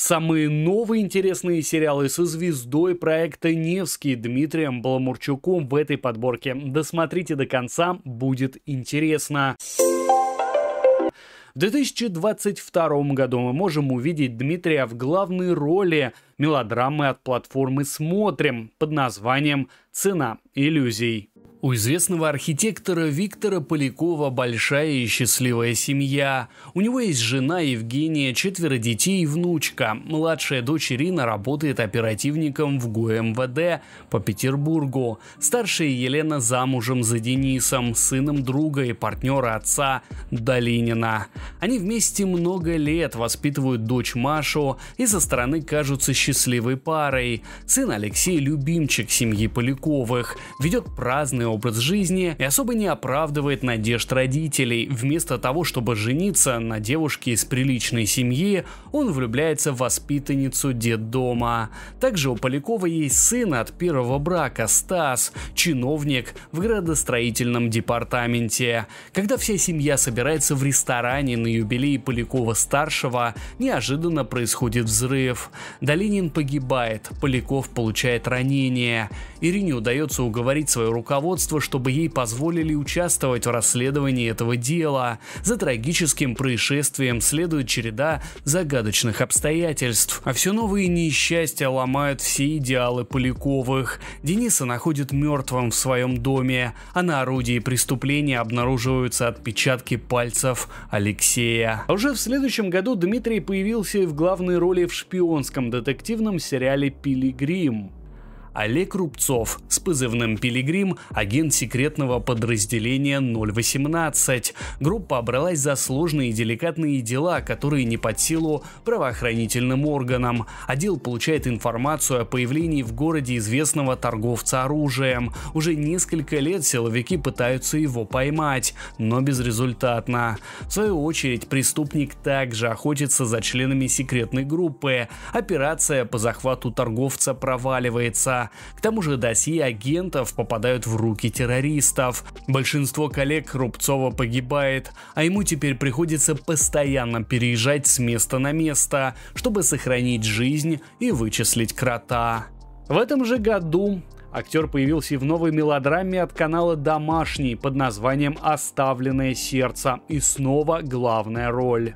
Самые новые интересные сериалы со звездой проекта «Невский» Дмитрием Баламурчуком в этой подборке. Досмотрите до конца, будет интересно. В 2022 году мы можем увидеть Дмитрия в главной роли мелодрамы от платформы «Смотрим» под названием «Цена иллюзий». У известного архитектора Виктора Полякова большая и счастливая семья. У него есть жена Евгения, четверо детей и внучка. Младшая дочь Ирина работает оперативником в ГУМВД по Петербургу. Старшая Елена замужем за Денисом, сыном друга и партнера отца Долинина. Они вместе много лет воспитывают дочь Машу и со стороны кажутся счастливой парой. Сын Алексей – любимчик семьи Поляковых, ведет праздные образ жизни и особо не оправдывает надежд родителей. Вместо того, чтобы жениться на девушке из приличной семьи, он влюбляется в воспитанницу детдома. Также у Полякова есть сын от первого брака Стас, чиновник в градостроительном департаменте. Когда вся семья собирается в ресторане на юбилей Полякова-старшего, неожиданно происходит взрыв. Долинин погибает, Поляков получает ранение. Ирине удается уговорить свое руководство руководство, чтобы ей позволили участвовать в расследовании этого дела. За трагическим происшествием следует череда загадочных обстоятельств, а все новые несчастья ломают все идеалы Поляковых. Дениса находит мертвым в своем доме, а на орудии преступления обнаруживаются отпечатки пальцев Алексея. А уже в следующем году Дмитрий появился в главной роли в шпионском детективном сериале «Пилигрим». Олег Рубцов с позывным «Пилигрим», агент секретного подразделения 018. Группа бралась за сложные и деликатные дела, которые не под силу правоохранительным органам. Отдел получает информацию о появлении в городе известного торговца оружием. Уже несколько лет силовики пытаются его поймать, но безрезультатно. В свою очередь преступник также охотится за членами секретной группы. Операция по захвату торговца проваливается. К тому же досье агентов попадают в руки террористов. Большинство коллег Рубцова погибает, а ему теперь приходится постоянно переезжать с места на место, чтобы сохранить жизнь и вычислить крота. В этом же году актер появился и в новой мелодраме от канала «Домашний» под названием «Оставленное сердце» и снова главная роль.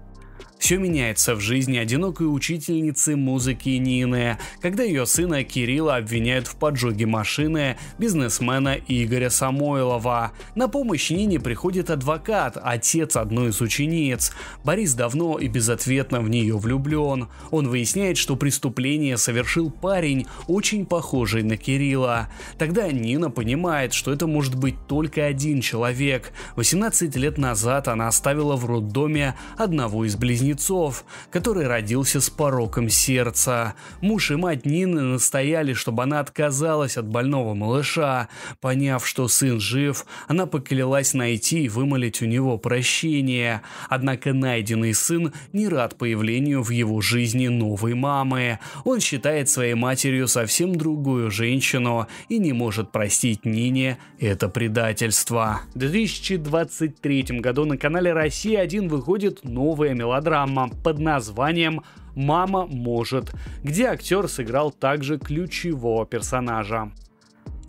Все меняется в жизни одинокой учительницы музыки Нины, когда ее сына Кирилла обвиняют в поджоге машины бизнесмена Игоря Самойлова. На помощь Нине приходит адвокат, отец одной из учениц. Борис давно и безответно в нее влюблен. Он выясняет, что преступление совершил парень, очень похожий на Кирилла. Тогда Нина понимает, что это может быть только один человек. 18 лет назад она оставила в роддоме одного из близнецов близнецов, который родился с пороком сердца. Муж и мать Нины настояли, чтобы она отказалась от больного малыша. Поняв, что сын жив, она поклялась найти и вымолить у него прощение. Однако найденный сын не рад появлению в его жизни новой мамы. Он считает своей матерью совсем другую женщину и не может простить Нине это предательство. В 2023 году на канале «Россия-1» выходит новая мелодрама драма под названием «Мама может», где актер сыграл также ключевого персонажа.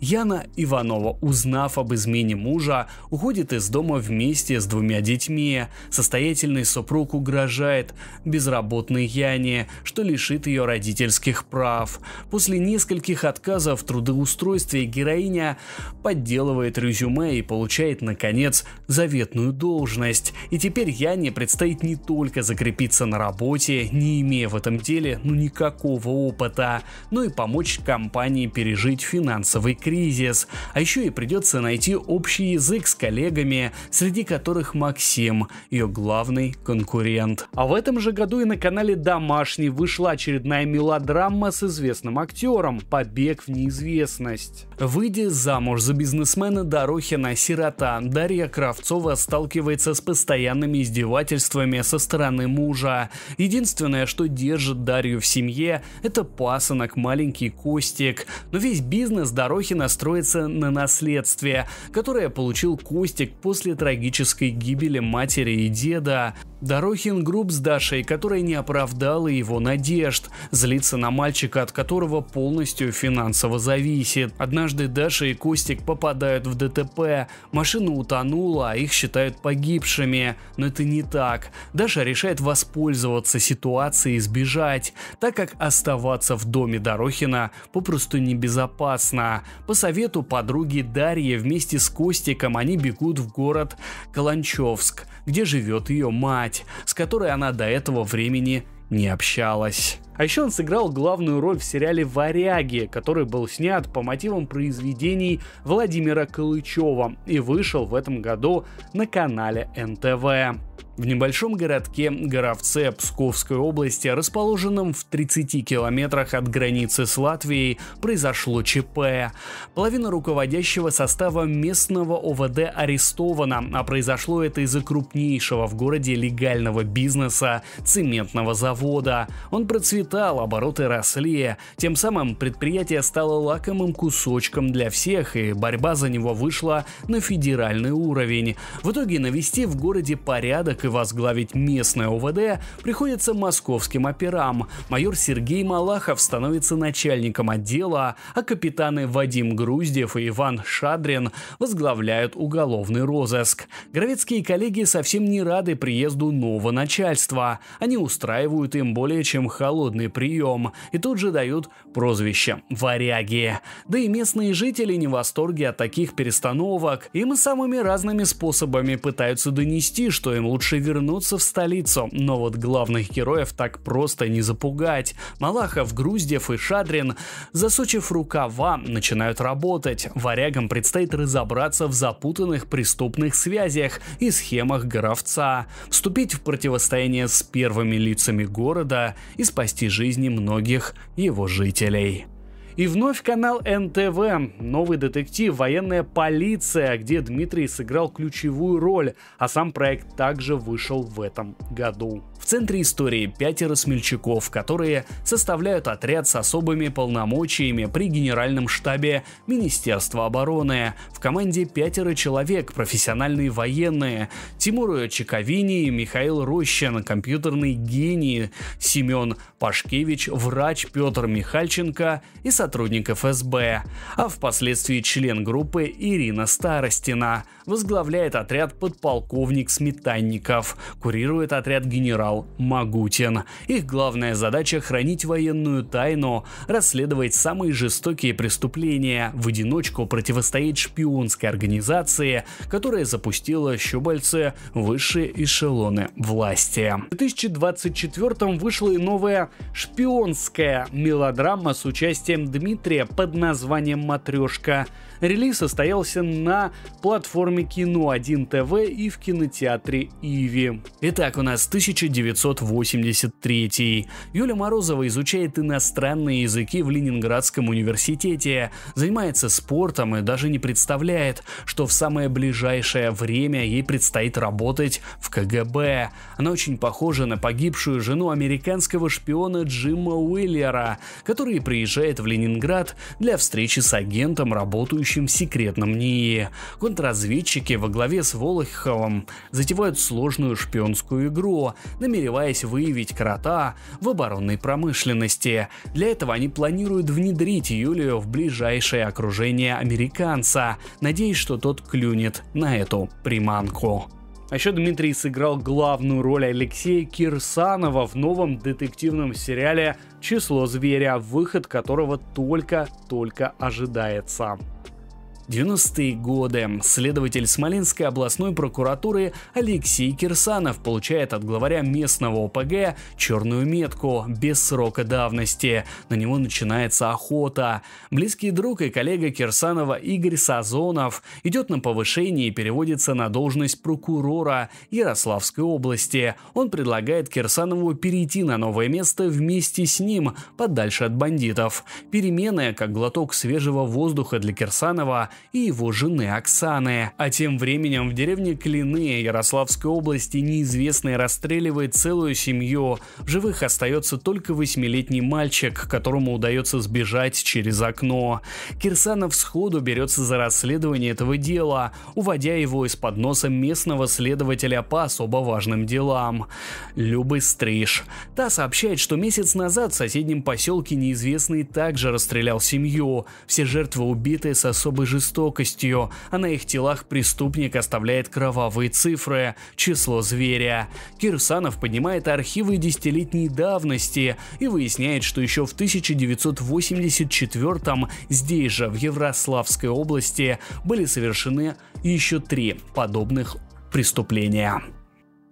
Яна Иванова, узнав об измене мужа, уходит из дома вместе с двумя детьми. Состоятельный супруг угрожает безработной Яне, что лишит ее родительских прав. После нескольких отказов в трудоустройстве героиня подделывает резюме и получает, наконец, заветную должность. И теперь Яне предстоит не только закрепиться на работе, не имея в этом деле ну никакого опыта, но и помочь компании пережить финансовый кризис кризис, а еще и придется найти общий язык с коллегами, среди которых Максим, ее главный конкурент. А в этом же году и на канале «Домашний» вышла очередная мелодрама с известным актером «Побег в неизвестность». Выйдя замуж за бизнесмена Дорохина, сирота Дарья Кравцова сталкивается с постоянными издевательствами со стороны мужа. Единственное, что держит Дарью в семье, это пасынок маленький Костик. Но весь бизнес Дорохина настроиться на наследствие, которое получил Костик после трагической гибели матери и деда. Дорохин групп с Дашей, которая не оправдала его надежд, злится на мальчика, от которого полностью финансово зависит. Однажды Даша и Костик попадают в ДТП, машина утонула, а их считают погибшими. Но это не так. Даша решает воспользоваться ситуацией и сбежать, так как оставаться в доме Дорохина попросту небезопасно. По совету подруги Дарьи вместе с Костиком они бегут в город Каланчевск, где живет ее мать мать, с которой она до этого времени не общалась. А еще он сыграл главную роль в сериале «Варяги», который был снят по мотивам произведений Владимира Калычева и вышел в этом году на канале НТВ. В небольшом городке Горовце Псковской области, расположенном в 30 километрах от границы с Латвией, произошло ЧП. Половина руководящего состава местного ОВД арестована, а произошло это из-за крупнейшего в городе легального бизнеса – цементного завода. Он процветал, обороты росли. Тем самым предприятие стало лакомым кусочком для всех, и борьба за него вышла на федеральный уровень. В итоге навести в городе порядок порядок и возглавить местное ОВД приходится московским операм. Майор Сергей Малахов становится начальником отдела, а капитаны Вадим Груздев и Иван Шадрин возглавляют уголовный розыск. гравецкие коллеги совсем не рады приезду нового начальства. Они устраивают им более чем холодный прием и тут же дают прозвище «варяги». Да и местные жители не в восторге от таких перестановок. Им самыми разными способами пытаются донести, что им лучше вернуться в столицу, но вот главных героев так просто не запугать. Малахов, Груздев и Шадрин, засучив рукава, начинают работать. Варягам предстоит разобраться в запутанных преступных связях и схемах Горовца, вступить в противостояние с первыми лицами города и спасти жизни многих его жителей. И вновь канал НТВ, новый детектив, военная полиция, где Дмитрий сыграл ключевую роль, а сам проект также вышел в этом году. В центре истории пятеро смельчаков, которые составляют отряд с особыми полномочиями при генеральном штабе Министерства обороны. В команде пятеро человек, профессиональные военные. Тимур Чековини, Михаил Рощин, компьютерный гений, Семен Пашкевич, врач Петр Михальченко и со сотрудник ФСБ, а впоследствии член группы Ирина Старостина. Возглавляет отряд подполковник Сметанников, курирует отряд генерал Магутин. Их главная задача хранить военную тайну, расследовать самые жестокие преступления, в одиночку противостоять шпионской организации, которая запустила щупальцы высшие эшелоны власти. В 2024 вышла и новая шпионская мелодрама с участием Дмитрия под названием «Матрешка Релиз состоялся на платформе Кино 1 ТВ и в кинотеатре Иви. Итак, у нас 1983. Юля Морозова изучает иностранные языки в Ленинградском университете, занимается спортом и даже не представляет, что в самое ближайшее время ей предстоит работать в КГБ. Она очень похожа на погибшую жену американского шпиона Джима Уиллера, который приезжает в Ленинград для встречи с агентом, работающим действующем секретном НИИ. Контрразведчики во главе с Волоховым затевают сложную шпионскую игру, намереваясь выявить крота в оборонной промышленности. Для этого они планируют внедрить Юлию в ближайшее окружение американца, надеясь, что тот клюнет на эту приманку. А еще Дмитрий сыграл главную роль Алексея Кирсанова в новом детективном сериале «Число зверя», выход которого только-только ожидается. 90-е годы. Следователь Смоленской областной прокуратуры Алексей Кирсанов получает от главаря местного ОПГ черную метку без срока давности. На него начинается охота. Близкий друг и коллега Кирсанова Игорь Сазонов идет на повышение и переводится на должность прокурора Ярославской области. Он предлагает Кирсанову перейти на новое место вместе с ним, подальше от бандитов. Перемены, как глоток свежего воздуха для Кирсанова, и его жены Оксаны. А тем временем в деревне Клины Ярославской области неизвестный расстреливает целую семью. В живых остается только восьмилетний мальчик, которому удается сбежать через окно. Кирсанов сходу берется за расследование этого дела, уводя его из-под носа местного следователя по особо важным делам. Любы Стриж. Та сообщает, что месяц назад в соседнем поселке неизвестный также расстрелял семью. Все жертвы убиты с особой жестокостью жестокостью, а на их телах преступник оставляет кровавые цифры, число зверя. Кирсанов поднимает архивы десятилетней давности и выясняет, что еще в 1984 здесь же, в Еврославской области, были совершены еще три подобных преступления.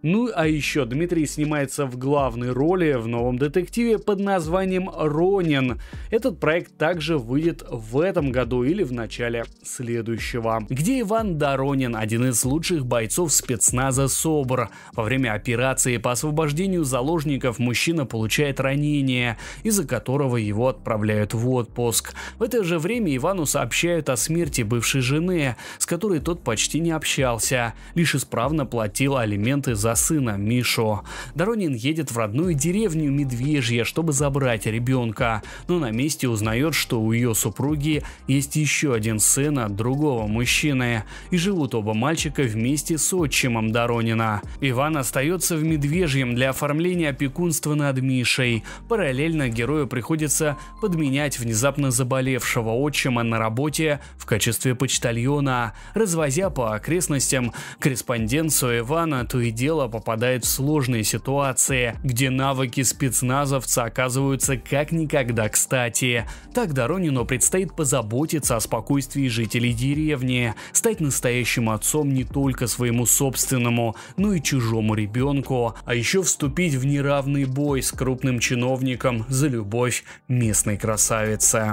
Ну а еще Дмитрий снимается в главной роли в новом детективе под названием «Ронин». Этот проект также выйдет в этом году или в начале следующего. Где Иван Доронин, один из лучших бойцов спецназа СОБР. Во время операции по освобождению заложников мужчина получает ранение, из-за которого его отправляют в отпуск. В это же время Ивану сообщают о смерти бывшей жены, с которой тот почти не общался, лишь исправно платил алименты за сына Мишу. Доронин едет в родную деревню Медвежье, чтобы забрать ребенка, но на месте узнает, что у ее супруги есть еще один сын от другого мужчины, и живут оба мальчика вместе с отчимом Доронина. Иван остается в Медвежьем для оформления опекунства над Мишей. Параллельно герою приходится подменять внезапно заболевшего отчима на работе в качестве почтальона, развозя по окрестностям корреспонденцию Ивана, то и дело дело попадает в сложные ситуации, где навыки спецназовца оказываются как никогда кстати. Тогда Ронину предстоит позаботиться о спокойствии жителей деревни, стать настоящим отцом не только своему собственному, но и чужому ребенку, а еще вступить в неравный бой с крупным чиновником за любовь местной красавицы.